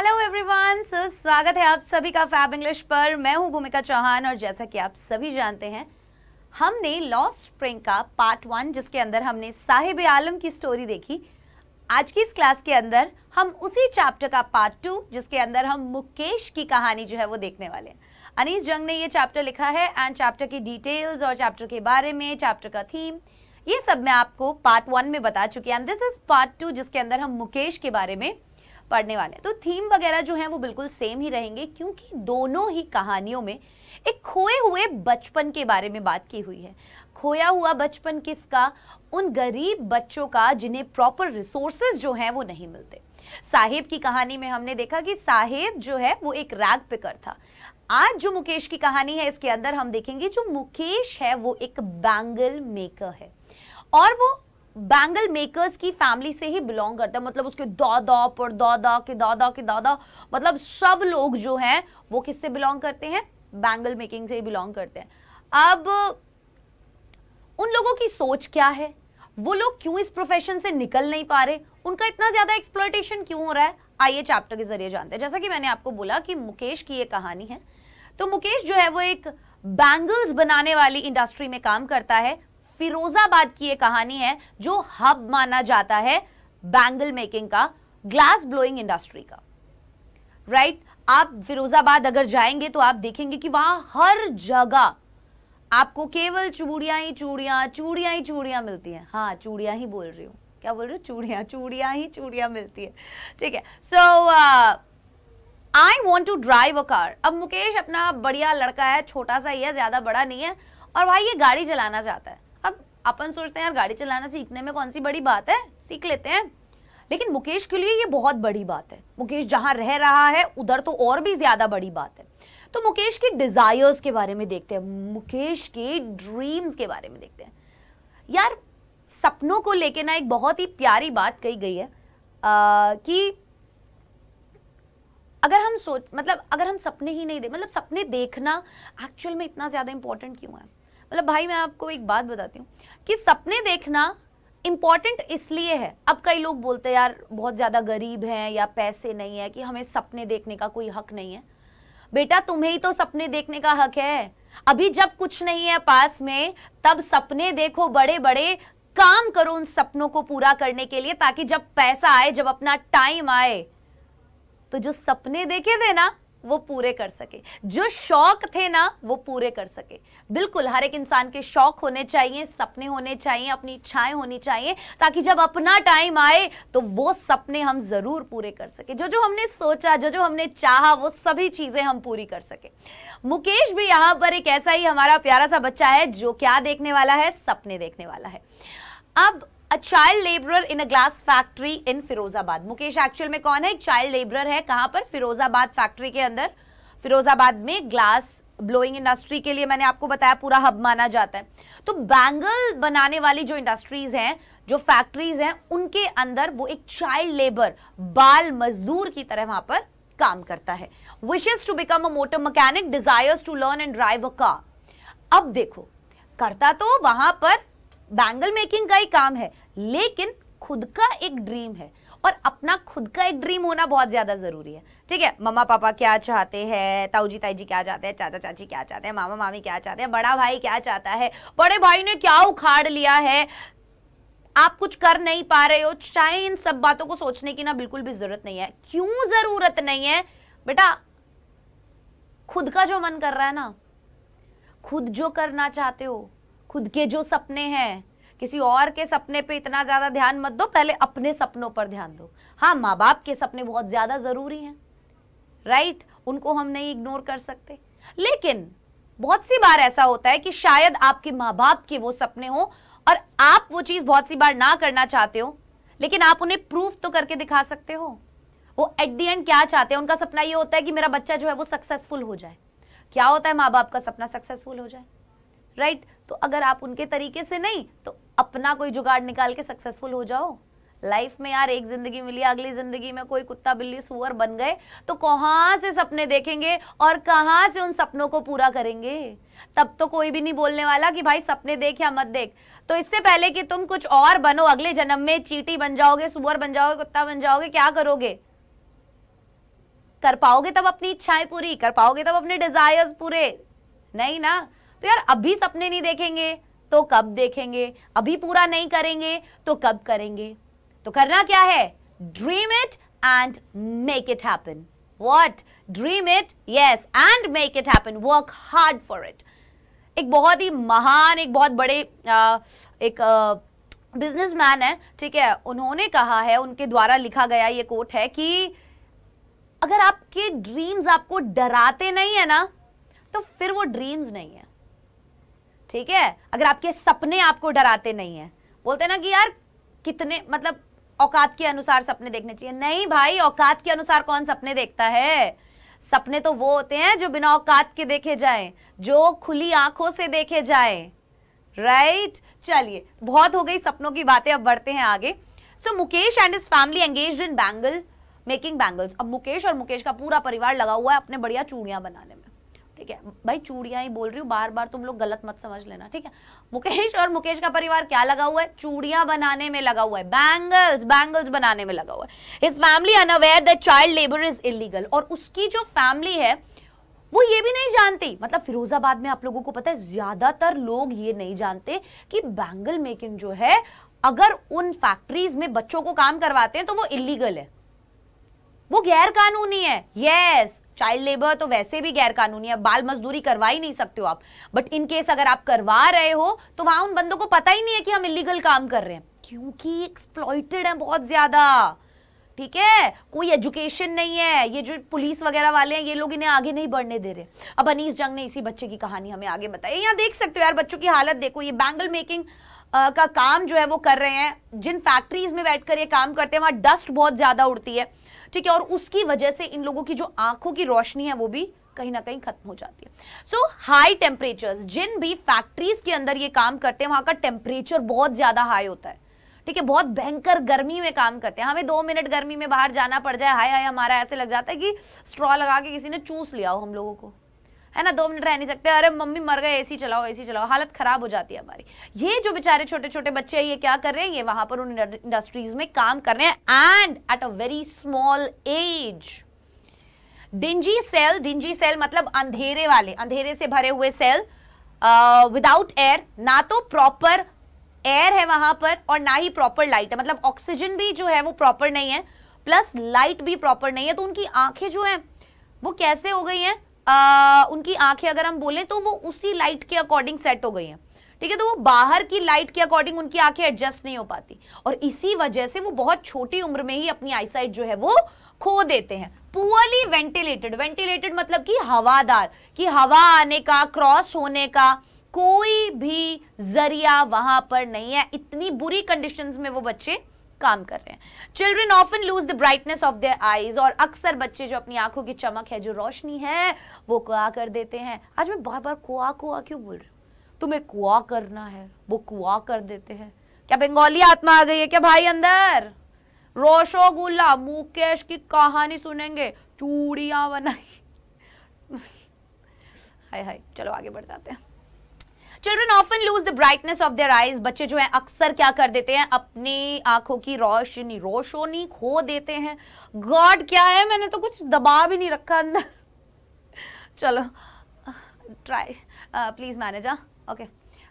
Hello everyone sir स्वागत है आप सभी का फैब इंग्लिश पर मैं हूं भूमिका चौहान और जैसा कि आप सभी जानते हैं हमने लॉस्ट स्प्रिंग का पार्ट वन जिसके अंदर हमने साहिब आलम की स्टोरी देखी आज की इस क्लास के अंदर हम उसी चैप्टर का पार्ट टू जिसके अंदर हम मुकेश की कहानी जो है वो देखने वाले हैं अनीस जंग ने ये चैप्टर लिखा है एंड चैप्टर की डिटेल्स और चैप्टर के बारे में चैप्टर का थीम ये सब मैं आपको पार्ट वन में बता चुकी and this is part two जिसके अंदर हम मुकेश के बारे में पढ़ने वाले हैं तो थीम वगैरह जो है वो बिल्कुल सेम ही रहेंगे क्योंकि दोनों ही कहानियों में एक खोए हुए बचपन के बारे में बात की हुई है खोया हुआ बचपन किसका उन गरीब बच्चों का जिन्हें प्रॉपर रिसोर्सेज जो हैं वो नहीं मिलते साहेब की कहानी में हमने देखा कि साहेब जो है वो एक रैग पिकर था आज जो मुकेश की कहानी है इसके अंदर हम देखेंगे जो मुकेश है वो एक बैंगल मेकर है और वो बैंगल मेकर्स की फैमिली से ही बिलोंग करता है मतलब उसके दादा पर दादा के दादा के दादा मतलब सब लोग जो हैं वो किससे बिलोंग करते हैं बैंगल मेकिंग से ही बिलोंग करते हैं अब उन लोगों की सोच क्या है वो लोग क्यों इस प्रोफेशन से निकल नहीं पा रहे उनका इतना ज़्यादा एक्सप्लोटेशन क्यों हो रहा है आइए चैप्टर के जरिए जानते हैं जैसा कि मैंने आपको बोला कि मुकेश की ये कहानी है तो मुकेश जो है वो एक बैंगल्स बनाने वाली इंडस्ट्री में काम करता है फिरोजाबाद की ये कहानी है जो हब माना जाता है बैंगल मेकिंग का ग्लास ब्लोइंग इंडस्ट्री का राइट right? आप फिरोजाबाद अगर जाएंगे तो आप देखेंगे कि वहां हर जगह आपको केवल चूड़ियां ही चूड़ियां चूड़ियां ही चूड़ियां मिलती हैं हाँ चूड़ियां ही बोल रही हूँ क्या बोल रही हूँ चूड़ियां चूड़ियां ही चूड़ियां मिलती है ठीक है so I want to drive a car अब मुकेश अपना बढ़िया लड़का है छोटा सा ही है ज़्यादा बड़ा नहीं है और भाई ये गाड़ी चलाना चाहता है अपन सोचते हैं यार गाड़ी चलाना सीखने में कौन सी बड़ी बात है सीख लेते हैं लेकिन मुकेश के लिए ये बहुत बड़ी बात है मुकेश जहाँ रह रहा है उधर तो और भी ज़्यादा बड़ी बात है तो मुकेश की डिज़ायर्स के बारे में देखते हैं मुकेश के ड्रीम्स के बारे में देखते हैं यार सपनों को लेके ना एक बहुत ही प्यारी बात कही गई है आ, कि अगर हम सोच मतलब अगर हम सपने ही नहीं दे मतलब सपने देखना एक्चुअल में इतना ज़्यादा इम्पोर्टेंट क्यों है मतलब भाई मैं आपको एक बात बताती हूँ कि सपने देखना इम्पॉर्टेंट इसलिए है अब कई लोग बोलते हैं यार बहुत ज़्यादा गरीब हैं या पैसे नहीं है कि हमें सपने देखने का कोई हक नहीं है बेटा तुम्हें ही तो सपने देखने का हक है अभी जब कुछ नहीं है पास में तब सपने देखो बड़े बड़े काम करो उन सपनों को पूरा करने के लिए ताकि जब पैसा आए जब अपना टाइम आए तो जो सपने देखे थे ना वो पूरे कर सके जो शौक थे ना वो पूरे कर सके बिल्कुल हर एक इंसान के शौक होने चाहिए सपने होने चाहिए अपनी इच्छाएं होनी चाहिए ताकि जब अपना टाइम आए तो वो सपने हम जरूर पूरे कर सके जो जो हमने सोचा जो जो हमने चाहा वो सभी चीजें हम पूरी कर सके मुकेश भी यहां पर एक ऐसा ही हमारा प्यारा सा बच्चा है जो क्या देखने वाला है सपने देखने वाला है अब a child labourer in a glass factory in Firozabad Mukesh actual में कौन है एक चाइल्ड लेबरर है कहां पर फिरोजाबाद फैक्ट्री के अंदर फिरोजाबाद में ग्लास ब्लोइंग इंडस्ट्री के लिए मैंने आपको बताया पूरा हब माना जाता है तो बैंगल बनाने वाली जो इंडस्ट्रीज हैं जो फैक्ट्रीज हैं उनके अंदर वो एक चाइल्ड लेबर बाल मजदूर की तरह वहां पर काम करता है wishes to become a motor mechanic desires to learn and drive a car अब देखो करता तो वहां पर बैंगल मेकिंग का ही काम है लेकिन खुद का एक ड्रीम है और अपना खुद का एक ड्रीम होना बहुत ज़्यादा ज़रूरी है ठीक है मम्मा पापा क्या चाहते हैं ताऊजी ताई जी क्या चाहते हैं चाचा चाची क्या चाहते हैं मामा मामी क्या चाहते हैं बड़ा भाई क्या चाहता है बड़े भाई ने क्या उखाड़ लिया है आप कुछ कर नहीं पा रहे हो चाहे इन सब बातों को सोचने की ना बिल्कुल भी ज़रूरत नहीं है क्यों ज़रूरत नहीं है बेटा खुद का जो मन कर रहा है ना खुद जो करना चाहते हो खुद के जो सपने हैं किसी और के सपने पे इतना ज़्यादा ध्यान मत दो पहले अपने सपनों पर ध्यान दो हाँ माँ बाप के सपने बहुत ज़्यादा ज़रूरी हैं राइट उनको हम नहीं इग्नोर कर सकते लेकिन बहुत सी बार ऐसा होता है कि शायद आपके माँ बाप के वो सपने हो और आप वो चीज़ बहुत सी बार ना करना चाहते हो लेकिन आप उन्हें प्रूफ तो करके दिखा सकते हो वो एट दी एंड क्या चाहते हैं उनका सपना ये होता है कि मेरा बच्चा जो है वो सक्सेसफुल हो जाए क्या होता है माँ बाप का सपना सक्सेसफुल हो जाए राइट तो अगर आप उनके तरीके से नहीं तो अपना कोई जुगाड़ निकाल के सक्सेसफुल हो जाओ लाइफ में यार एक जिंदगी मिली अगली जिंदगी में कोई कुत्ता बिल्ली सुअर बन गए तो कहां से सपने देखेंगे और कहां से उन सपनों को पूरा करेंगे तब तो कोई भी नहीं बोलने वाला कि भाई सपने देख या मत देख तो इससे पहले कि तुम कुछ और बनो अगले जन्म में चीटी बन जाओगे सुअर बन जाओगे कुत्ता बन जाओगे क्या करोगे कर पाओगे तब अपनी इच्छाएं पूरी कर पाओगे तब अपने डिजायर्स पूरे नहीं ना तो यार अभी सपने नहीं देखेंगे तो कब देखेंगे अभी पूरा नहीं करेंगे तो कब करेंगे तो करना क्या है dream it and make it happen what dream it yes and make it happen work hard for it एक बहुत ही महान एक बहुत बड़े आ, एक बिजनेसमैन है ठीक है उन्होंने कहा है उनके द्वारा लिखा गया ये कोट है कि अगर आपके ड्रीम्स आपको डराते नहीं है ना तो फिर वो ड्रीम्स नहीं है ठीक है अगर आपके सपने आपको डराते नहीं है बोलते ना कि यार कितने मतलब औकात के अनुसार सपने देखने चाहिए नहीं भाई औकात के अनुसार कौन सपने देखता है सपने तो वो होते हैं जो बिना औकात के देखे जाए जो खुली आंखों से देखे जाए राइट right? चलिए बहुत हो गई सपनों की बातें अब बढ़ते हैं आगे so Mukesh and family engage in bangle making bangles अब मुकेश और मुकेश का पूरा परिवार लगा हुआ है अपने बढ़िया चूड़ियां बनाने में ठीक है भाई चूड़िया ही बोल रही हूँ बार बार तुम लोग गलत मत समझ लेना ठीक है मुकेश और मुकेश का परिवार क्या लगा हुआ है चूड़िया बनाने में लगा हुआ है बैंगल्स बैंगल्स बनाने में लगा हुआ है इस family unaware the child labour is illegal और उसकी जो फैमिली है वो ये भी नहीं जानती मतलब फिरोजाबाद में आप लोगों को पता है ज्यादातर लोग ये नहीं जानते कि बैंगल मेकिंग जो है अगर उन फैक्ट्रीज में बच्चों को काम करवाते हैं तो वो इलीगल है वो गैर कानूनी है यस चाइल्ड लेबर तो वैसे भी गैर कानूनी है बाल मजदूरी करवा ही नहीं सकते हो आप बट इन केस अगर आप करवा रहे हो तो वहां उन बंदों को पता ही नहीं है कि हम इलीगल काम कर रहे हैं क्योंकि एक्सप्लॉइटेड है बहुत ज्यादा ठीक है कोई एजुकेशन नहीं है ये जो पुलिस वगैरह वाले हैं ये लोग इन्हें आगे नहीं बढ़ने दे रहे अब अनीस जंग ने इसी बच्चे की कहानी हमें आगे बताई यहाँ देख सकते हो यार बच्चों की हालत देखो ये बैंगल मेकिंग आ, का काम जो है वो कर रहे हैं जिन फैक्ट्रीज में बैठ ये काम करते हैं वहाँ डस्ट बहुत ज़्यादा उड़ती है ठीक है और उसकी वजह से इन लोगों की जो आंखों की रोशनी है वो भी कहीं ना कहीं खत्म हो जाती है सो हाई टेम्परेचर जिन भी फैक्ट्रीज के अंदर ये काम करते हैं वहां का टेम्परेचर बहुत ज्यादा हाई होता है ठीक है बहुत भयंकर गर्मी में काम करते हैं हमें हाँ दो मिनट गर्मी में बाहर जाना पड़ जाए हाय हाय हमारा ऐसे लग जाता है कि स्ट्रॉ लगा के किसी ने चूस लिया हो हम लोगों को है ना दो मिनट रह नहीं सकते अरे मम्मी मर गए एसी चलाओ एसी चलाओ हालत खराब हो जाती है हमारी ये जो बेचारे छोटे छोटे बच्चे हैं ये क्या कर रहे हैं ये वहां पर उन इंडस्ट्रीज में काम कर रहे हैं and at a very small age dingy cell dingy cell मतलब अंधेरे वाले अंधेरे से भरे हुए सेल विदाउट एयर ना तो प्रॉपर एयर है वहां पर और ना ही प्रॉपर लाइट है मतलब ऑक्सीजन भी जो है वो प्रॉपर नहीं है प्लस लाइट भी प्रॉपर नहीं है तो उनकी आंखें जो है वो कैसे हो गई हैं उनकी आंखें अगर हम बोलें तो वो उसी लाइट के अकॉर्डिंग सेट हो गई हैं ठीक है तो वो बाहर की लाइट के अकॉर्डिंग उनकी आंखें एडजस्ट नहीं हो पाती और इसी वजह से वो बहुत छोटी उम्र में ही अपनी आईसाइट जो है वो खो देते हैं पुअरली वेंटिलेटेड वेंटिलेटेड मतलब कि हवादार कि हवा आने का क्रॉस होने का कोई भी जरिया वहां पर नहीं है इतनी बुरी कंडीशंस में वो बच्चे काम कर रहे हैं children often lose the brightness of their eyes और अक्सर बच्चे जो अपनी आंखों की चमक है जो रोशनी है वो कुआ कर देते हैं आज मैं बार बार कुआ कुआ क्यों बोल रही हूँ तुम्हें कुआ करना है वो कुआ कर देते हैं क्या बंगाली आत्मा आ गई है क्या भाई अंदर रोशोगुल्ला मुकेश की कहानी सुनेंगे चूड़िया बनाई हाय हाय चलो आगे बढ़ जाते हैं children often lose the brightness of their eyes बच्चे जो है अक्सर क्या कर देते हैं अपनी आंखों की रोशनी रोशनी खो देते हैं गॉड क्या है मैंने तो कुछ दबा भी नहीं रखा अंदर चलो ट्राई प्लीज मैनेजर ओके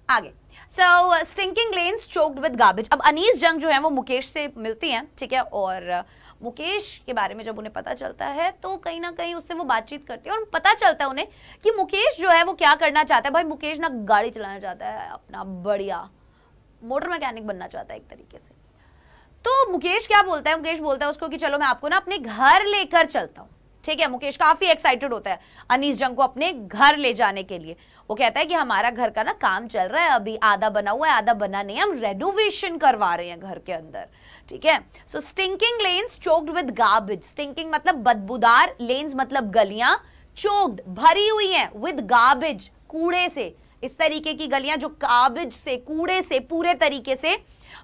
आगे so stinking lanes choked with garbage अब अनीस जंग जो है वो मुकेश से मिलती हैं ठीक है और मुकेश के बारे में जब उन्हें पता चलता है तो कहीं ना कहीं उससे वो बातचीत करती है और पता चलता है उन्हें कि मुकेश जो है वो क्या करना चाहता है भाई मुकेश ना गाड़ी चलाना चाहता है अपना बढ़िया मोटर मैकेनिक बनना चाहता है एक तरीके से तो मुकेश क्या बोलता है मुकेश बोलता है उसको कि चलो मैं आपको ना अपने घर लेकर चलता हूँ ठीक है मुकेश काफी एक्साइटेड होता है अनीस जंग को अपने घर ले जाने के लिए वो कहता है कि हमारा घर का ना काम चल रहा है अभी आधा बना हुआ है आधा बना नहीं हम रेनोवेशन करवा रहे हैं घर के अंदर ठीक है so stinking lanes choked with garbage stinking मतलब बदबूदार लेन्स मतलब गलियां चोक्ड भरी हुई है विद गार्बेज कूड़े से इस तरीके की गलियां जो गार्बेज से कूड़े से पूरे तरीके से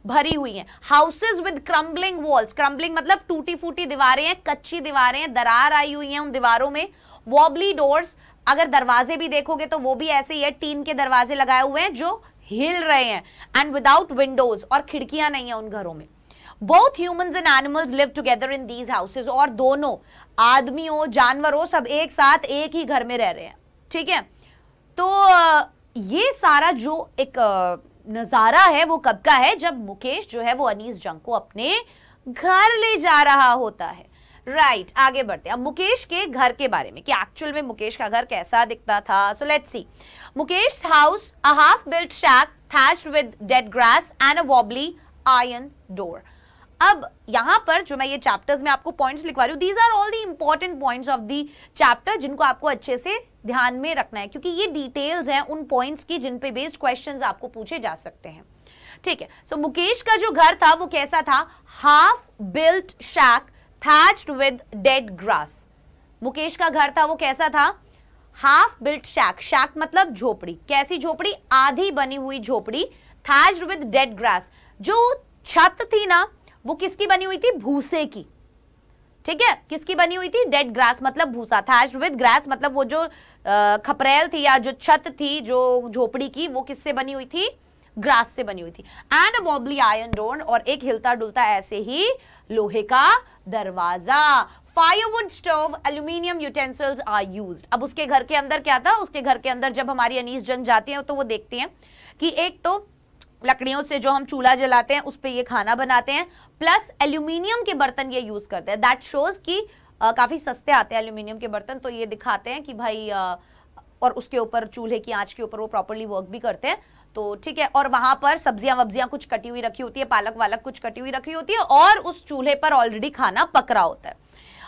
भरी हुई हैं houses with crumbling walls crumbling मतलब टूटी फूटी दीवारें हैं कच्ची दीवारें हैं दरार आई हुई हैं उन दीवारों में वॉबली डोर्स अगर दरवाजे भी देखोगे तो वो भी ऐसे ही है टीन के दरवाजे लगाए हुए हैं जो हिल रहे हैं एंड विदाउट विंडोज और खिड़कियां नहीं है उन घरों में both humans and animals live together in these houses और दोनों आदमी हो जानवर हो सब एक साथ एक ही घर में रह रहे हैं ठीक है तो ये सारा जो एक नज़ारा है वो कब का है जब मुकेश जो है वो अनीस जंग को अपने घर ले जा रहा होता है राइट right, आगे बढ़ते हैं अब मुकेश के घर के बारे में कि एक्चुअल में मुकेश का घर कैसा दिखता था so let's see Mukesh house a half built shack thatched with dead grass and a wobbly iron door अब यहां पर जो मैं ये चैप्टर्स में आपको पॉइंट्स लिखवा रही हूँ these are all the important points of the chapter जिनको आपको अच्छे से ध्यान में रखना है क्योंकि ये डिटेल्स हैं उन पॉइंट्स की जिन पे बेस्ड क्वेश्चंस आपको पूछे जा सकते हैं ठीक है सो so, मुकेश का जो घर था वो कैसा था half built shack thatched with dead grass Mukesh का घर था वो कैसा था हाफ बिल्ट शैक शैक मतलब झोपड़ी कैसी झोपड़ी आधी बनी हुई झोपड़ी थैच्ड विद डेड ग्रास जो छत थी ना वो किसकी बनी हुई थी भूसे की ठीक है किसकी बनी हुई थी डेड ग्रास मतलब भूसा था विद ग्रास मतलब वो जो खपरेल थी या जो छत थी जो झोपड़ी की वो किससे बनी हुई थी ग्रास से बनी हुई थी एंड वॉबली आयन डोन और एक हिलता डुलता ऐसे ही लोहे का दरवाजा firewood stove aluminium utensils are use अब उसके घर के अंदर क्या था उसके घर के अंदर जब हमारी अनीस जंग जाती है तो वो देखती है कि एक तो लकड़ियों से जो हम चूल्हा जलाते हैं उस पर ये खाना बनाते हैं प्लस एल्यूमिनियम के बर्तन ये यूज़ करते हैं दैट शोज़ कि काफ़ी सस्ते आते हैं एल्यूमिनियम के बर्तन तो ये दिखाते हैं कि भाई आ, और उसके ऊपर चूल्हे की आँच के ऊपर वो प्रॉपरली वर्क भी करते हैं तो ठीक है और वहाँ पर सब्जियाँ वब्जियाँ कुछ कटी हुई रखी होती है पालक वालक कुछ कटी हुई रखी होती है और उस चूल्हे पर ऑलरेडी खाना पकड़ा होता है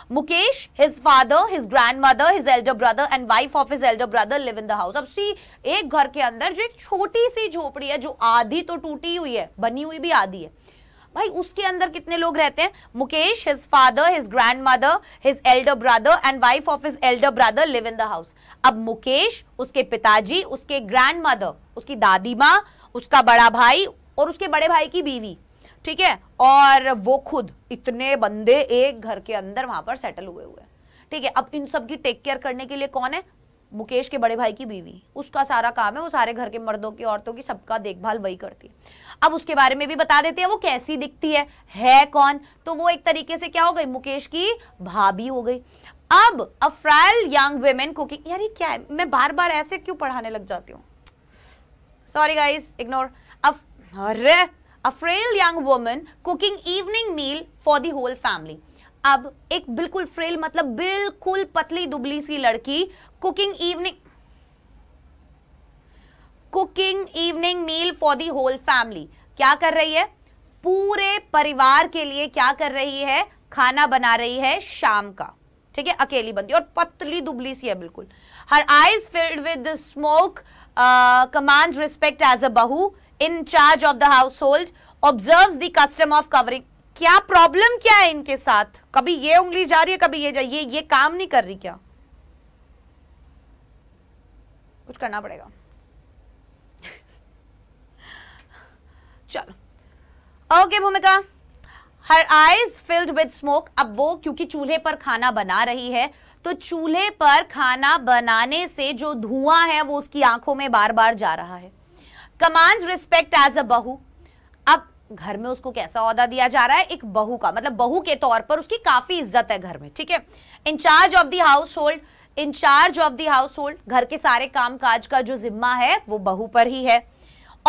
Mukesh, his father, his grandmother, his elder brother and wife of his elder brother live in the house. अब सी एक घर के अंदर जो एक छोटी सी झोपड़ी है जो आधी तो टूटी हुई है बनी हुई भी आधी है भाई उसके अंदर कितने लोग रहते हैं Mukesh his father his grandmother his elder brother and wife of his elder brother live in the house अब मुकेश उसके पिताजी उसके ग्रैंड मदर उसकी दादी माँ उसका बड़ा भाई और उसके बड़े भाई की बीवी ठीक है और वो खुद इतने बंदे एक घर के अंदर वहां पर सेटल हुए हुए ठीक है अब इन सब की टेक केयर करने के लिए कौन है मुकेश के बड़े भाई की बीवी उसका सारा काम है वो सारे घर के मर्दों की औरतों की सबका देखभाल वही करती है अब उसके बारे में भी बता देते हैं वो कैसी दिखती है है कौन तो वो एक तरीके से क्या हो गई मुकेश की भाभी हो गई अब अफ्राइल यंग वेमेन कुकिंग यार ये क्या है मैं बार बार ऐसे क्यों पढ़ाने लग जाती हूँ सॉरी गाइस इग्नोर अब अरे a frail young woman cooking evening meal for the whole family अब एक बिल्कुल फ्रेल मतलब बिल्कुल पतली दुबली सी लड़की cooking evening cooking evening meal for the whole family क्या कर रही है पूरे परिवार के लिए क्या कर रही है खाना बना रही है शाम का ठीक है अकेली बंदी और पतली दुबली सी है बिल्कुल her eyes filled with smoke command respect as a bahu in charge of the household observe the custom of covering क्या प्रॉब्लम क्या है इनके साथ कभी ये उंगली जा रही है कभी ये जा ये ये काम नहीं कर रही क्या कुछ करना पड़ेगा चलो okay Bhumika her eyes filled with smoke अब वो क्योंकि चूल्हे पर खाना बना रही है तो चूल्हे पर खाना बनाने से जो धुआं है वो उसकी आंखों में बार बार जा रहा है कमांड रिस्पेक्ट एज अ बहू अब घर में उसको कैसा औहदा दिया जा रहा है एक बहू का मतलब बहू के तौर पर उसकी काफी इज्जत है घर में ठीक है in charge of the household in charge of the household घर के सारे काम काज का जो जिम्मा है वो बहू पर ही है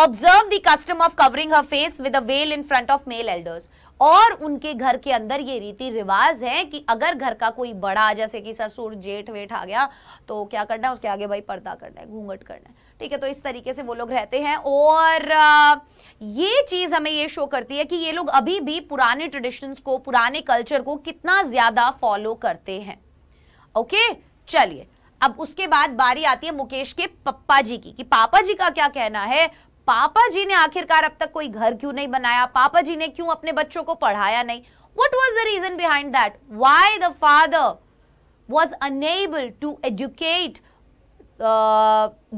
observe the custom of covering her face with a veil in front of male elders और उनके घर के अंदर ये रीति रिवाज है कि अगर घर का कोई बड़ा जैसे कि ससुर जेठ वेठ आ गया तो क्या करना है उसके आगे भाई पर्दा करना है घूंघट करना है ठीक है तो इस तरीके से वो लोग रहते हैं और ये चीज़ हमें ये शो करती है कि ये लोग अभी भी पुराने ट्रेडिशंस को पुराने कल्चर को कितना ज़्यादा फॉलो करते हैं ओके चलिए अब उसके बाद बारी आती है मुकेश के पप्पा जी की कि पापा जी का क्या कहना है पापा जी ने आखिरकार अब तक कोई घर क्यों नहीं बनाया पापा जी ने क्यों अपने बच्चों को पढ़ाया नहीं what was the reason behind that why the father was unable to educate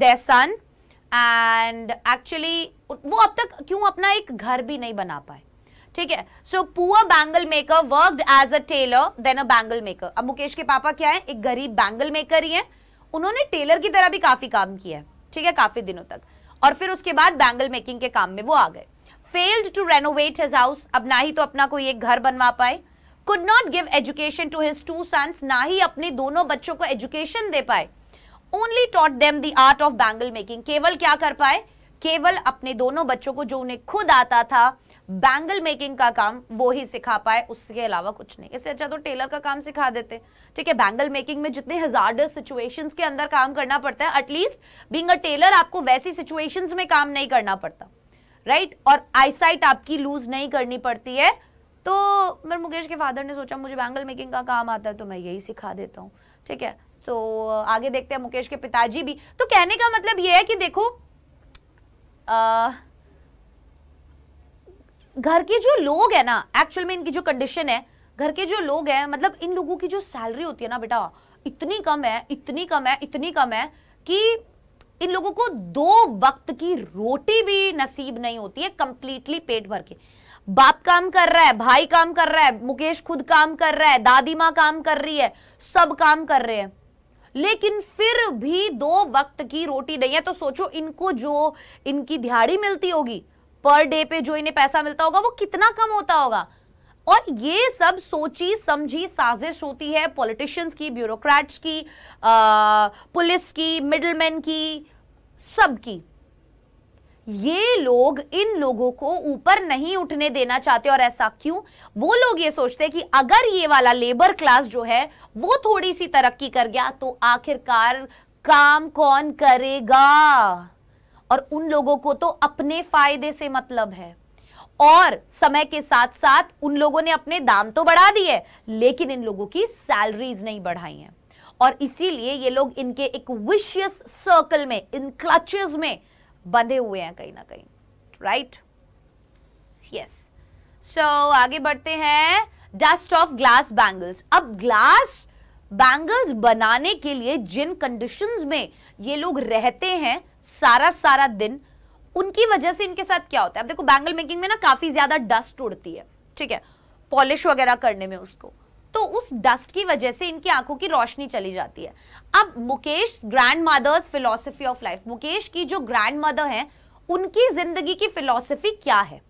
the son and actually वो अब तक क्यों अपना एक घर भी नहीं बना पाए ठीक है so poor bangle maker work as a tailor then a bangle maker अब मुकेश के पापा क्या है एक गरीब बैंगल मेकर ही है उन्होंने टेलर की तरह भी काफी काम किया है ठीक है काफी दिनों तक और फिर उसके बाद बैंगल मेकिंग के काम में वो आ गए failed to renovate his house अब ना ही तो अपना कोई एक घर बनवा पाए could not give education to his two sons ना ही अपने दोनों बच्चों को एजुकेशन दे पाए only taught them the art of bangle making केवल क्या कर पाए केवल अपने दोनों बच्चों को जो उन्हें खुद आता था बैंगल मेकिंग का काम वो ही सिखा पाए उसके अलावा कुछ नहीं इससे अच्छा तो टेलर का काम सिखा देते ठीक है बैंगल मेकिंग में जितने हजार सिचुएशंस के अंदर काम करना पड़ता है एटलीस्ट बींग अ टेलर आपको वैसी सिचुएशंस में काम नहीं करना पड़ता राइट right? और आईसाइट आपकी लूज नहीं करनी पड़ती है तो मेरे मुकेश के फादर ने सोचा मुझे बैंगल मेकिंग का काम आता है तो मैं यही सिखा देता हूँ ठीक है तो आगे देखते हैं मुकेश के पिताजी भी तो कहने का मतलब ये है कि देखो आ, घर के जो लोग है ना एक्चुअल में इनकी जो कंडीशन है घर के जो लोग हैं मतलब इन लोगों की जो सैलरी होती है ना बेटा इतनी कम है इतनी कम है इतनी कम है कि इन लोगों को दो वक्त की रोटी भी नसीब नहीं होती है कंप्लीटली पेट भर के बाप काम कर रहा है भाई काम कर रहा है मुकेश खुद काम कर रहा है दादी माँ काम कर रही है सब काम कर रहे हैं लेकिन फिर भी दो वक्त की रोटी नहीं है तो सोचो इनको जो इनकी दिहाड़ी मिलती होगी पर डे पे जो इन्हें पैसा मिलता होगा वो कितना कम होता होगा और ये सब सोची समझी साजिश होती है पॉलिटिशियंस की ब्यूरोक्रेट्स की पुलिस की मिडलमैन की सब की ये लोग इन लोगों को ऊपर नहीं उठने देना चाहते और ऐसा क्यों वो लोग ये सोचते कि अगर ये वाला लेबर क्लास जो है वो थोड़ी सी तरक्की कर गया तो आखिरकार काम कौन करेगा और उन लोगों को तो अपने फायदे से मतलब है और समय के साथ साथ उन लोगों ने अपने दाम तो बढ़ा दिए लेकिन इन लोगों की सैलरीज नहीं बढ़ाई हैं और इसीलिए ये लोग इनके एक विशियस सर्कल में इन क्लचेस में बंधे हुए हैं कहीं ना कहीं राइट यस सो आगे बढ़ते हैं डस्ट ऑफ ग्लास बैंगल्स अब ग्लास बैंगल्स बनाने के लिए जिन कंडीशंस में ये लोग रहते हैं सारा सारा दिन उनकी वजह से इनके साथ क्या होता है अब देखो बैंगल मेकिंग में ना काफी ज्यादा डस्ट उड़ती है ठीक है पॉलिश वगैरह करने में उसको तो उस डस्ट की वजह से इनकी आंखों की रोशनी चली जाती है अब Mukesh grandmother's philosophy of life Mukesh की जो ग्रैंड मदर है उनकी जिंदगी की फिलोसफी क्या है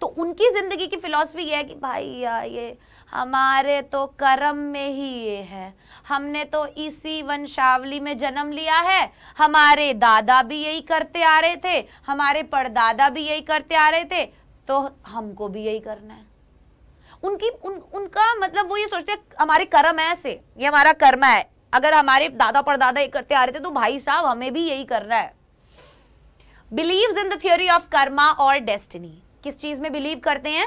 तो उनकी जिंदगी की फिलोसफी यह है कि भाई यार ये हमारे तो कर्म में ही ये है हमने तो इसी वंशावली में जन्म लिया है हमारे दादा भी यही करते आ रहे थे हमारे परदादा भी यही करते आ रहे थे तो हमको भी यही करना है उनकी उन उनका मतलब वो ये सोचते हैं हमारे कर्म है ऐसे ये हमारा कर्म है अगर हमारे दादा परदादा ये करते आ रहे थे तो भाई साहब हमें भी यही करना है believe in the theory of karma और डेस्टिनी किस चीज में बिलीव करते हैं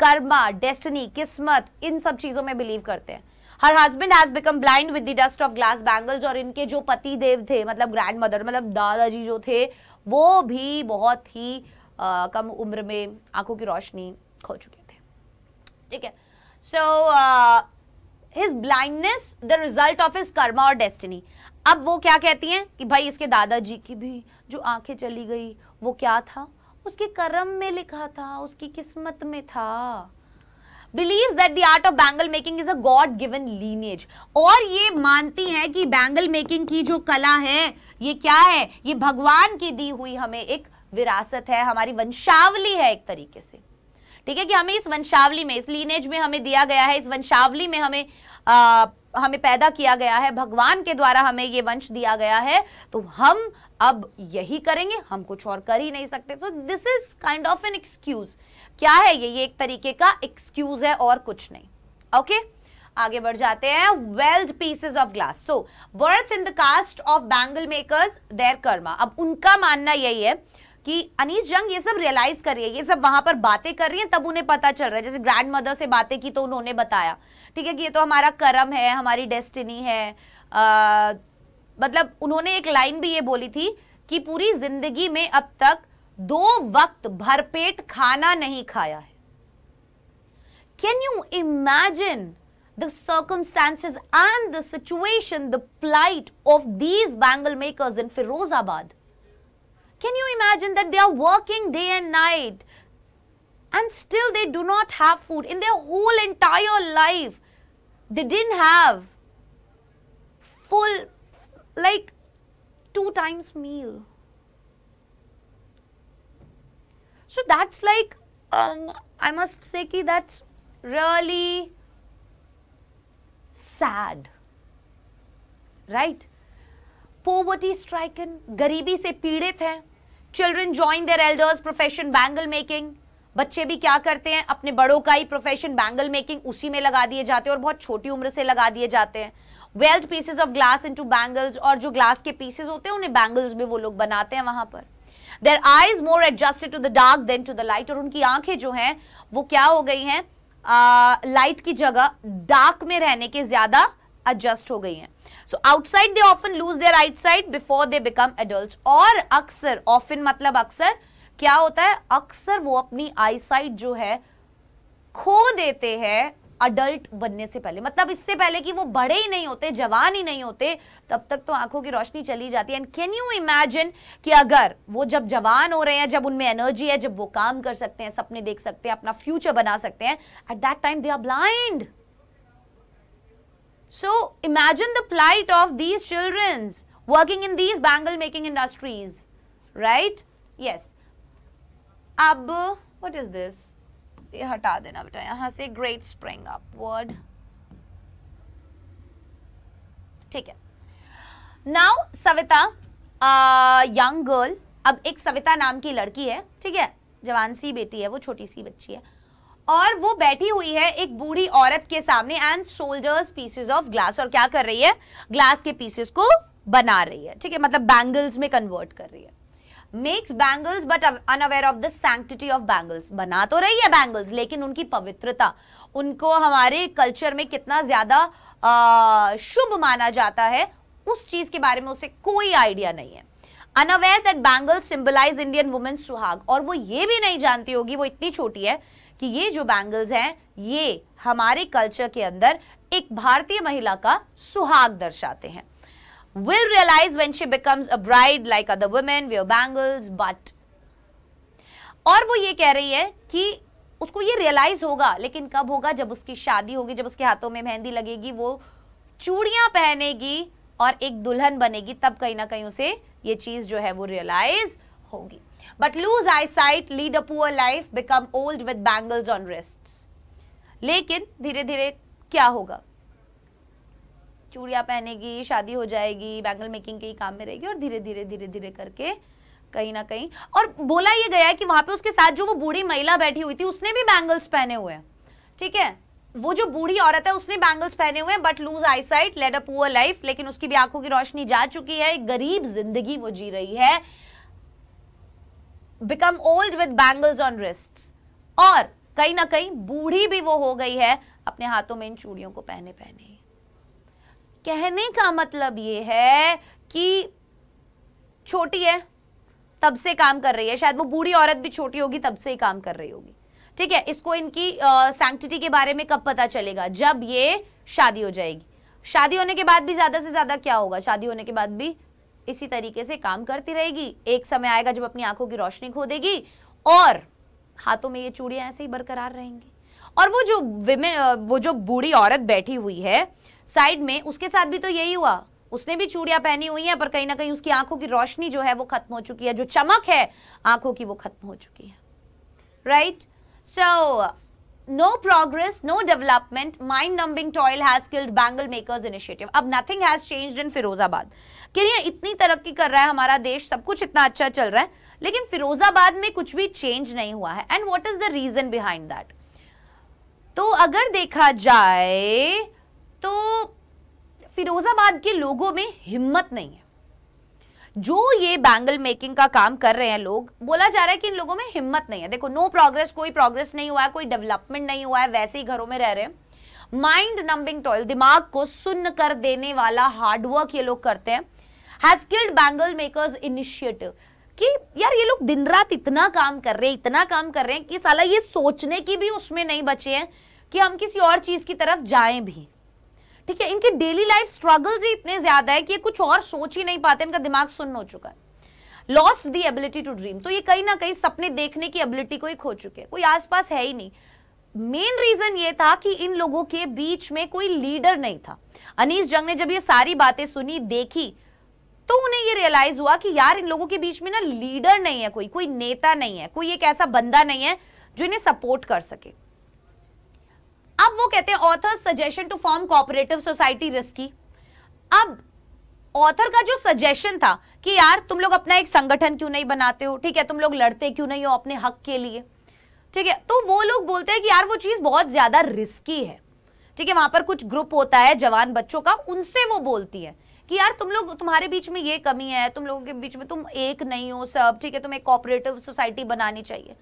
कर्मा डेस्टिनी किस्मत इन सब चीजों में बिलीव करते हैं her husband has become blind with the dust of glass bangles और इनके जो पति देव थे मतलब ग्रैंड मदर मतलब दादाजी जो थे वो भी बहुत ही आ, कम उम्र में आंखों की रोशनी खो चुके थे ठीक है so his blindness the result of his karma और डेस्टिनी अब वो क्या कहती हैं कि भाई इसके दादाजी की भी जो आंखें चली गई वो क्या था उसके कर्म में लिखा था उसकी किस्मत में था believe that the art of bangle making is a god given lineage और ये मानती हैं कि बैंगल मेकिंग की जो कला है ये क्या है ये भगवान की दी हुई हमें एक विरासत है हमारी वंशावली है एक तरीके से ठीक है कि हमें इस वंशावली में इस लीनेज में हमें दिया गया है इस वंशावली में हमें आ, हमें पैदा किया गया है भगवान के द्वारा हमें ये वंश दिया गया है तो हम अब यही करेंगे हम कुछ और कर ही नहीं सकते तो this is kind of an excuse क्या है ये ये एक तरीके का एक्सक्यूज है और कुछ नहीं ओके okay? आगे बढ़ जाते हैं weld pieces of glass so birth in the caste of bangle makers their karma अब उनका मानना यही है कि अनीस जंग ये सब रियलाइज कर रही है ये सब वहां पर बातें कर रही है तब उन्हें पता चल रहा है जैसे ग्रैंड मदर से बातें की तो उन्होंने बताया ठीक है कि ये तो हमारा कर्म है हमारी डेस्टिनी है आ, मतलब उन्होंने एक लाइन भी ये बोली थी कि पूरी जिंदगी में अब तक दो वक्त भरपेट खाना नहीं खाया है can you imagine the circumstances and the situation the plight of these bangle makers in Firozabad can you imagine that they are working day and night and still they do not have food in their whole entire life they didn't have full like two times meal so that's like I must say कि that's really sad right poverty Poverty गरीबी से पीड़ित हैं children join their elders profession bangle making बच्चे भी क्या करते हैं अपने बड़ों का ही प्रोफेशन बैंगल मेकिंग उसी में लगा दिए जाते हैं और बहुत छोटी उम्र से लगा दिए जाते हैं weld pieces of glass into bangles और जो ग्लास के पीसेज होते हैं उन्हें बैंगल्स में वो लोग बनाते हैं वहां पर their eyes more adjusted to the dark than to the light और उनकी आंखें जो हैं वो क्या हो गई हैं लाइट uh, की जगह डार्क में रहने के ज्यादा एडजस्ट हो गई हैं so outside they often lose their right sight before they become adult और अक्सर ऑफन मतलब अक्सर क्या होता है अक्सर वो अपनी आई साइट जो है खो देते हैं अडल्ट बनने से पहले मतलब इससे पहले कि वो बड़े ही नहीं होते जवान ही नहीं होते तब तक तो आंखों की रोशनी चली जाती है एंड कैन यू इमेजिन कि अगर वो जब जवान हो रहे हैं जब उनमें एनर्जी है जब वो काम कर सकते हैं सपने देख सकते हैं अपना फ्यूचर बना सकते हैं at that time they are blind so imagine the plight of these children working in these bangle making industries right yes अब वट इज दिस ये हटा देना बेटा यहाँ से ग्रेट स्प्रिंग अपवर्ड ठीक है नाउ सविता यंग गर्ल अब एक सविता नाम की लड़की है ठीक है जवान सी बेटी है वो छोटी सी बच्ची है और वो बैठी हुई है एक बूढ़ी औरत के सामने and solders pieces of glass और क्या कर रही है ग्लास के पीसेस को बना रही है ठीक है मतलब बैंगल्स में कन्वर्ट कर रही है makes bangles but unaware of the sanctity of bangles बना तो रही है बैंगल्स लेकिन उनकी पवित्रता उनको हमारे कल्चर में कितना ज़्यादा शुभ माना जाता है उस चीज़ के बारे में उसे कोई आइडिया नहीं है unaware that bangles symbolize Indian women suhag और वो ये भी नहीं जानती होगी वो इतनी छोटी है कि ये जो बैंगल्स हैं ये हमारे कल्चर के अंदर एक भारतीय महिला का सुहाग दर्शाते हैं will realize when she becomes a bride like other women wear bangles but और वो ये कह रही है कि उसको ये रियलाइज होगा लेकिन कब होगा जब उसकी शादी होगी जब उसके हाथों में मेहंदी लगेगी वो चूड़ियां पहनेगी और एक दुल्हन बनेगी तब कहीं ना कहीं उसे ये चीज जो है वो रियलाइज होगी but lose eyesight lead a poor life become old with bangles on wrist लेकिन धीरे धीरे क्या होगा चूड़िया पहनेगी शादी हो जाएगी बैंगल मेकिंग के ही काम में रहेगी और धीरे धीरे धीरे धीरे करके कहीं ना कहीं और बोला ये गया है कि वहां पे उसके साथ जो वो बूढ़ी महिला बैठी हुई थी उसने भी बैंगल्स पहने हुए हैं ठीक है वो जो बूढ़ी औरत है उसने बैंगल्स पहने हुए हैं but lose eyesight lead a poor life लेकिन उसकी भी आंखों की रोशनी जा चुकी है एक गरीब जिंदगी वो जी रही है become old with bangles on wrist और कहीं ना कहीं बूढ़ी भी वो हो गई है अपने हाथों में इन चूड़ियों को पहने पहने ही कहने का मतलब ये है कि छोटी है तब से काम कर रही है शायद वो बूढ़ी औरत भी छोटी होगी तब से ही काम कर रही होगी ठीक है इसको इनकी सैंक्टिटी के बारे में कब पता चलेगा जब ये शादी हो जाएगी शादी होने के बाद भी ज़्यादा से ज़्यादा क्या होगा शादी होने के बाद भी इसी तरीके से काम करती रहेगी एक समय आएगा जब अपनी आंखों की रोशनी खो देगी और हाथों में ये चूड़ियां ऐसे ही बरकरार रहेंगी और वो जो विमेन वो जो बूढ़ी औरत बैठी हुई है साइड में उसके साथ भी तो यही हुआ उसने भी चूड़ियां पहनी हुई है पर कहीं ना कहीं उसकी आंखों की रोशनी जो है वो खत्म हो चुकी है जो चमक है आंखों की वो खत्म हो चुकी है right so no progress no development mind numbing toil has killed bangle makers initiative अब nothing has change in Firozabad कह रही इतनी तरक्की कर रहा है हमारा देश सब कुछ इतना अच्छा चल रहा है लेकिन फिरोजाबाद में कुछ भी चेंज नहीं हुआ है and what is the reason behind that तो अगर देखा जाए तो फिरोजाबाद के लोगों में हिम्मत नहीं है जो ये बैंगल मेकिंग का काम कर रहे हैं लोग बोला जा रहा है कि इन लोगों में हिम्मत नहीं है देखो नो प्रोग्रेस कोई प्रोग्रेस नहीं हुआ है कोई डेवलपमेंट नहीं हुआ है वैसे ही घरों में रह रहे हैं माइंड नंबिंग टॉयल दिमाग को सुन्न कर देने वाला हार्डवर्क ये लोग करते हैं has killed bangle makers initiative कि यार ये लोग दिन रात इतना काम कर रहे हैं इतना काम कर रहे हैं कि साला ये सोचने की भी उसमें नहीं बचे हैं कि हम किसी और चीज की तरफ जाएं भी ठीक है इनके डेली लाइफ स्ट्रगल्स ही इतने ज्यादा है कि ये कुछ और सोच ही नहीं पाते इनका दिमाग सुन्न हो चुका है lost the ability to dream तो ये कहीं ना कहीं सपने देखने की एबिलिटी को ही खो चुके हैं कोई आसपास है ही नहीं मेन रीजन ये था कि इन लोगों के बीच में कोई लीडर नहीं था अनिस जंग ने जब ये सारी बातें सुनी देखी तो उन्हें ये रियलाइज हुआ कि यार इन लोगों के बीच में ना लीडर नहीं है कोई कोई नेता नहीं है कोई एक ऐसा बंदा नहीं है जो इन्हें सपोर्ट कर सके अब वो कहते हैं author suggestion to form cooperative society risky अब ऑथर का जो सजेशन था कि यार तुम लोग अपना एक संगठन क्यों नहीं बनाते हो ठीक है तुम लोग लड़ते क्यों नहीं हो अपने हक के लिए ठीक है तो वो लोग बोलते हैं कि यार वो चीज बहुत ज्यादा रिस्की है ठीक है वहां पर कुछ ग्रुप होता है जवान बच्चों का उनसे वो बोलती है कि यार तुम लोग तुम्हारे बीच में ये कमी है तुम लोगों के बीच में तुम एक नहीं हो सब ठीक है तुम एक कोऑपरेटिव सोसाइटी बनानी चाहिए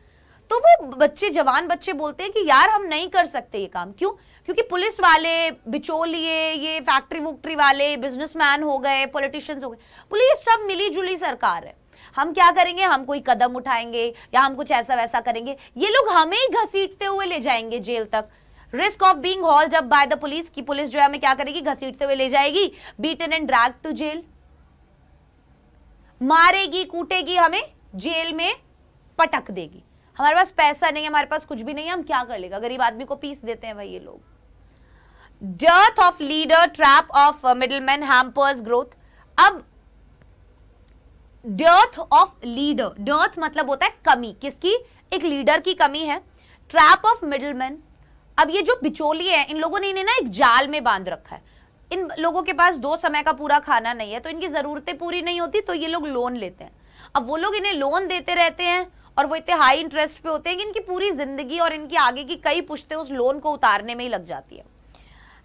तो वो बच्चे जवान बच्चे बोलते हैं कि यार हम नहीं कर सकते ये काम क्यों क्योंकि पुलिस वाले बिचोलिए ये फैक्ट्री वुक्ट्री वाले बिजनेसमैन हो गए पॉलिटिशियंस हो गए बोलिए सब मिली जुली सरकार है हम क्या करेंगे हम कोई कदम उठाएंगे या हम कुछ ऐसा वैसा करेंगे ये लोग हमें ही घसीटते हुए ले जाएंगे जेल तक रिस्क ऑफ बीइंग हॉल जब बाय द पुलिस की पुलिस जो है हमें क्या करेगी घसीटते हुए ले जाएगी beaten and drag to jail मारेगी कूटेगी हमें जेल में पटक देगी हमारे पास पैसा नहीं है हमारे पास कुछ भी नहीं है हम क्या कर लेगा गरीब आदमी को पीस देते हैं भाई ये लोग dearth of leader trap of middleman hampers growth अब डर्थ ऑफ लीडर डर्थ मतलब होता है कमी किसकी एक लीडर की कमी है ट्रैप ऑफ मिडलमैन अब ये जो बिचौली है इन लोगों ने इन्हें ना एक जाल में बांध रखा है इन लोगों के पास दो समय का पूरा खाना नहीं है तो इनकी ज़रूरतें पूरी नहीं होती तो ये लोग लोन लेते हैं अब वो लोग इन्हें लोन देते रहते हैं और वो इतने हाई इंटरेस्ट पे होते हैं कि इनकी पूरी जिंदगी और इनकी आगे की कई पुश्ते उस लोन को उतारने में ही लग जाती है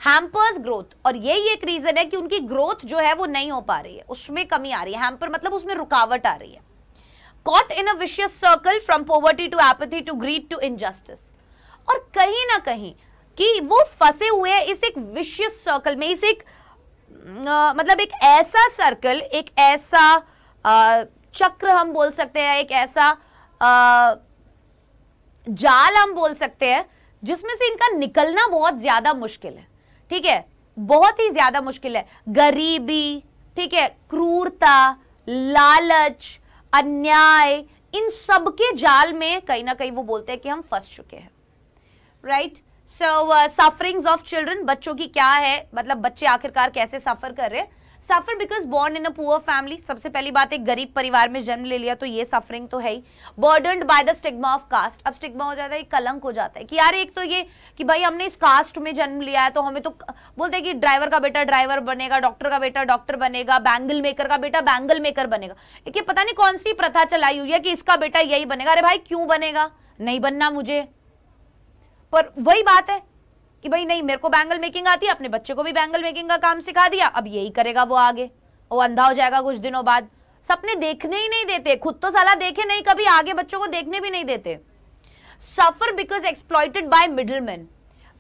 हैम्पर्स ग्रोथ और यही एक रीजन है कि उनकी ग्रोथ जो है वो नहीं हो पा रही है उसमें कमी आ रही है हैम्पर मतलब उसमें रुकावट आ रही है caught in a vicious circle from poverty to apathy to greed to injustice और कहीं ना कहीं कि वो फंसे हुए हैं इस एक विशियस सर्कल में इस एक आ, मतलब एक ऐसा सर्कल एक ऐसा आ, चक्र हम बोल सकते हैं एक ऐसा जाल हम बोल सकते हैं जिसमें से इनका निकलना बहुत ज्यादा मुश्किल है ठीक है बहुत ही ज्यादा मुश्किल है गरीबी ठीक है क्रूरता लालच अन्याय इन सब के जाल में कहीं ना कहीं वो बोलते हैं कि हम फंस चुके हैं right so sufferings of children बच्चों की क्या है मतलब बच्चे आखिरकार कैसे सफर कर रहे हैं suffer because born in a poor family सबसे पहली बात एक गरीब परिवार में जन्म ले लिया तो ये सफरिंग तो है ही burden by the stigma of caste अब स्टिग्मा हो जाता है कलंक हो जाता है कि यार एक तो ये कि भाई हमने इस कास्ट में जन्म लिया है तो हमें तो बोलते हैं कि ड्राइवर का बेटा ड्राइवर बनेगा डॉक्टर का बेटा डॉक्टर बनेगा बैंगल मेकर का बेटा बैंगल मेकर बनेगा देखिए पता नहीं कौन सी प्रथा चलाई हुई है कि इसका बेटा यही बनेगा अरे भाई क्यों बनेगा नहीं बनना मुझे पर वही बात है कि भाई नहीं मेरे को बैंगल मेकिंग आती है अपने बच्चे को भी बैंगल मेकिंग का काम सिखा दिया अब यही करेगा वो आगे वो अंधा हो जाएगा कुछ दिनों बाद सपने देखने ही नहीं देते खुद तो सलाह देखे नहीं कभी आगे बच्चों को देखने भी नहीं देते suffer because exploited by middleman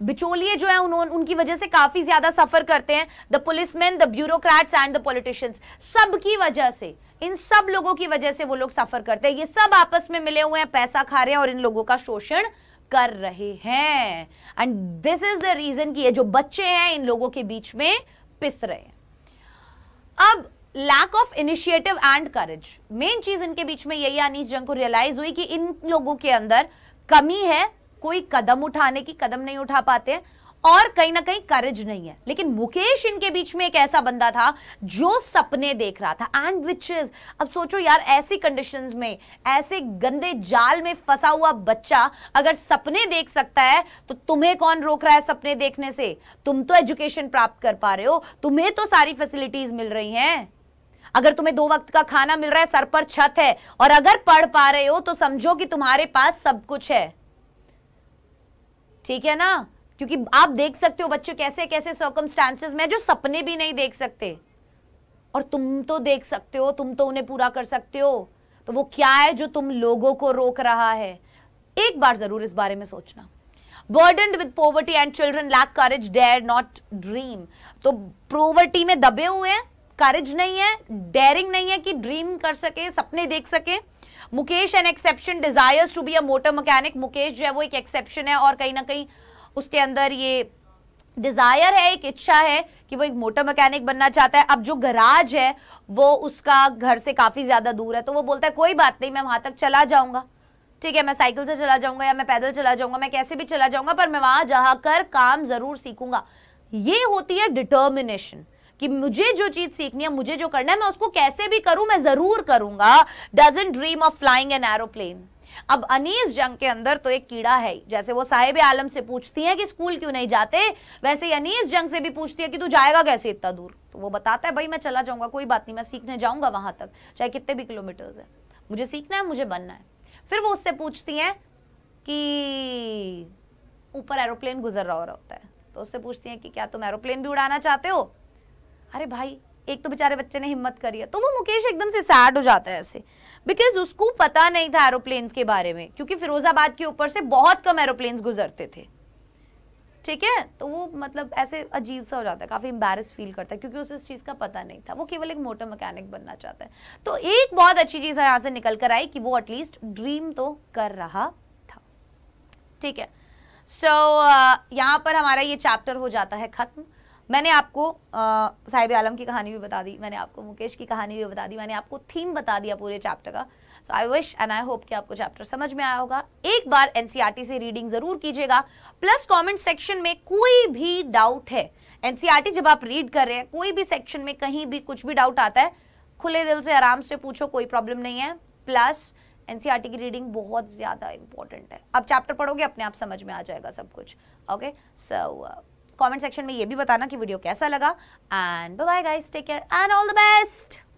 बिचोलिए जो है उन्होंने उनकी वजह से काफी ज्यादा सफर करते हैं the policeman the bureaucrats and the politicians सब की वजह से इन सब लोगों की वजह से वो लोग सफर करते हैं ये सब आपस में मिले हुए हैं पैसा खा रहे हैं और इन लोगों का शोषण कर रहे हैं and this is the reason कि ये जो बच्चे हैं इन लोगों के बीच में पिस रहे हैं अब lack of initiative and courage main चीज इनके बीच में यही अनीस जंग को रियलाइज हुई कि इन लोगों के अंदर कमी है कोई कदम उठाने की कदम नहीं उठा पाते हैं और कहीं ना कहीं करेज नहीं है लेकिन मुकेश इनके बीच में एक ऐसा बंदा था जो सपने देख रहा था एंड इज अब सोचो यार ऐसी कंडीशंस में ऐसे गंदे जाल में फंसा हुआ बच्चा अगर सपने देख सकता है तो तुम्हें कौन रोक रहा है सपने देखने से तुम तो एजुकेशन प्राप्त कर पा रहे हो तुम्हें तो सारी फैसिलिटीज मिल रही है अगर तुम्हें दो वक्त का खाना मिल रहा है सर पर छत है और अगर पढ़ पा रहे हो तो समझो कि तुम्हारे पास सब कुछ है ठीक है ना क्योंकि आप देख सकते हो बच्चे कैसे कैसे सर्कमस्टांसेस में जो सपने भी नहीं देख सकते और तुम तो देख सकते हो तुम तो उन्हें पूरा कर सकते हो तो वो क्या है जो तुम लोगों को रोक रहा है एक बार जरूर इस बारे में सोचना burden with poverty and children lack courage dare not dream तो पॉवर्टी में दबे हुए हैं करेज नहीं है डेयरिंग नहीं है कि ड्रीम कर सके सपने देख सके Mukesh an exception desires to be a motor mechanic Mukesh जो है वो एक एक्सेप्शन है और कहीं ना कहीं उसके अंदर ये डिज़ायर है एक इच्छा है कि वो एक मोटर मैकेनिक बनना चाहता है अब जो गराज है वो उसका घर से काफ़ी ज़्यादा दूर है तो वो बोलता है कोई बात नहीं मैं वहां तक चला जाऊंगा ठीक है मैं साइकिल से चला जाऊंगा या मैं पैदल चला जाऊंगा मैं कैसे भी चला जाऊंगा पर मैं वहां जाकर काम ज़रूर सीखूंगा ये होती है डिटर्मिनेशन कि मुझे जो चीज सीखनी है मुझे जो करना है मैं उसको कैसे भी करूं मैं जरूर करूंगा doesn't dream of flying an aeroplane अब अनीस जंग के अंदर तो एक कीड़ा है जैसे वो साहेब आलम से पूछती है कि स्कूल क्यों नहीं जाते वैसे ही अनीस जंग से भी पूछती है कि तू जाएगा कैसे इतना दूर तो वो बताता है भाई मैं चला जाऊंगा कोई बात नहीं मैं सीखने जाऊंगा वहां तक चाहे कितने भी किलोमीटर्स है मुझे सीखना है मुझे बनना है फिर वो उससे पूछती है कि ऊपर एरोप्लेन गुजर रहा होता है तो उससे पूछती है कि क्या तुम एरोप्लेन भी उड़ाना चाहते हो अरे भाई एक तो बेचारे बच्चे ने हिम्मत करी है तो वो मुकेश एकदम से सैड हो जाता है ऐसे बिकॉज उसको पता नहीं था एरोप्लेन्स के बारे में क्योंकि फिरोजाबाद के ऊपर से बहुत कम एरोप्लेन्स गुजरते थे ठीक है तो वो मतलब ऐसे अजीब सा हो जाता है काफ़ी एम्बेरस फील करता है क्योंकि उसे इस चीज़ का पता नहीं था वो केवल एक मोटर मैकेनिक बनना चाहता है तो एक बहुत अच्छी चीज़ यहां से निकल कर आई कि वो एटलीस्ट ड्रीम तो कर रहा था ठीक है सो so, uh, यहां पर हमारा ये चैप्टर हो जाता है ख़त्म मैंने आपको साहिब आलम की कहानी भी बता दी मैंने आपको मुकेश की कहानी भी बता दी मैंने आपको थीम बता दिया पूरे चैप्टर का so I wish and I hope कि आपको चैप्टर समझ में आया होगा एक बार एनसीईआरटी e से रीडिंग जरूर कीजिएगा प्लस कमेंट सेक्शन में कोई भी डाउट है एनसीईआरटी e जब आप रीड कर रहे हैं कोई भी सेक्शन में कहीं भी कुछ भी डाउट आता है खुले दिल से आराम से पूछो कोई प्रॉब्लम नहीं है प्लस एनसीईआरटी e की रीडिंग बहुत ज़्यादा इंपॉर्टेंट है आप चैप्टर पढ़ोगे अपने आप समझ में आ जाएगा सब कुछ okay so uh, comment section में ये भी बताना कि वीडियो कैसा लगा and bye guys take care and all the best